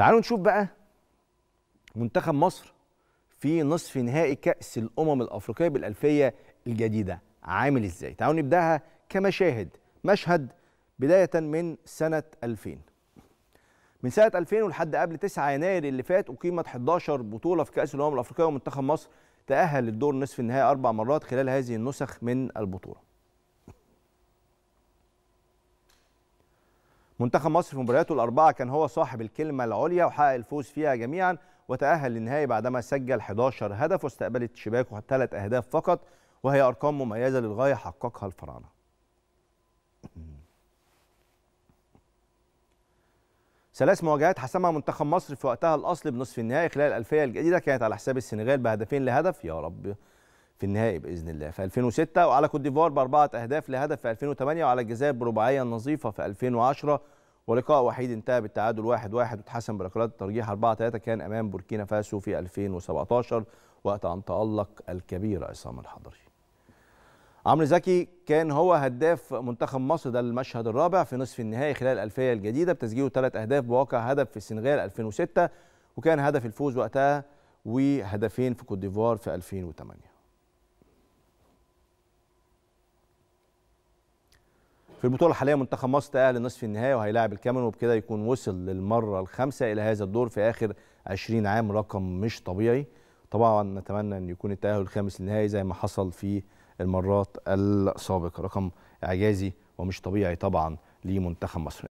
تعالوا نشوف بقى منتخب مصر في نصف نهائي كأس الأمم الأفريقية بالألفية الجديدة عامل إزاي؟ تعالوا نبدأها كمشاهد مشهد بداية من سنة 2000 من سنة 2000 ولحد قبل 9 يناير اللي فات أقيمت 11 بطولة في كأس الأمم الأفريقية ومنتخب مصر تأهل للدور نصف النهائي أربع مرات خلال هذه النسخ من البطولة منتخب مصر في مبارياته الأربعة كان هو صاحب الكلمة العليا وحقق الفوز فيها جميعا وتأهل للنهائي بعدما سجل 11 هدف واستقبلت شباكه ثلاث أهداف فقط وهي أرقام مميزة للغاية حققها الفراعنة ثلاث مواجهات حسمها منتخب مصر في وقتها الاصلي بنصف النهائي خلال الألفية الجديدة كانت على حساب السنغال بهدفين لهدف يا رب في النهائي باذن الله في 2006 وعلى كوت ديفوار باربعه اهداف لهدف في 2008 وعلى الجزائر برباعيه نظيفه في 2010 ولقاء وحيد انتهى بالتعادل 1-1 واحد واحد وتحسن بركلات الترجيح 4-3 كان امام بوركينا فاسو في 2017 وقت ان تالق الكبير عصام الحضري. عمرو زكي كان هو هداف منتخب مصر ده المشهد الرابع في نصف النهائي خلال الألفية الجديدة بتسجيله ثلاث أهداف بواقع هدف في السنغال 2006 وكان هدف الفوز وقتها وهدفين في كوت ديفوار في 2008 في البطوله الحاليه منتخب مصر تاهل لنصف النهائي وهيلاعب الكاميرون وبكده يكون وصل للمره الخامسه الى هذا الدور في اخر 20 عام رقم مش طبيعي طبعا نتمنى ان يكون التاهل الخامس للنهائي زي ما حصل في المرات السابقه رقم اعجازي ومش طبيعي طبعا لمنتخب مصر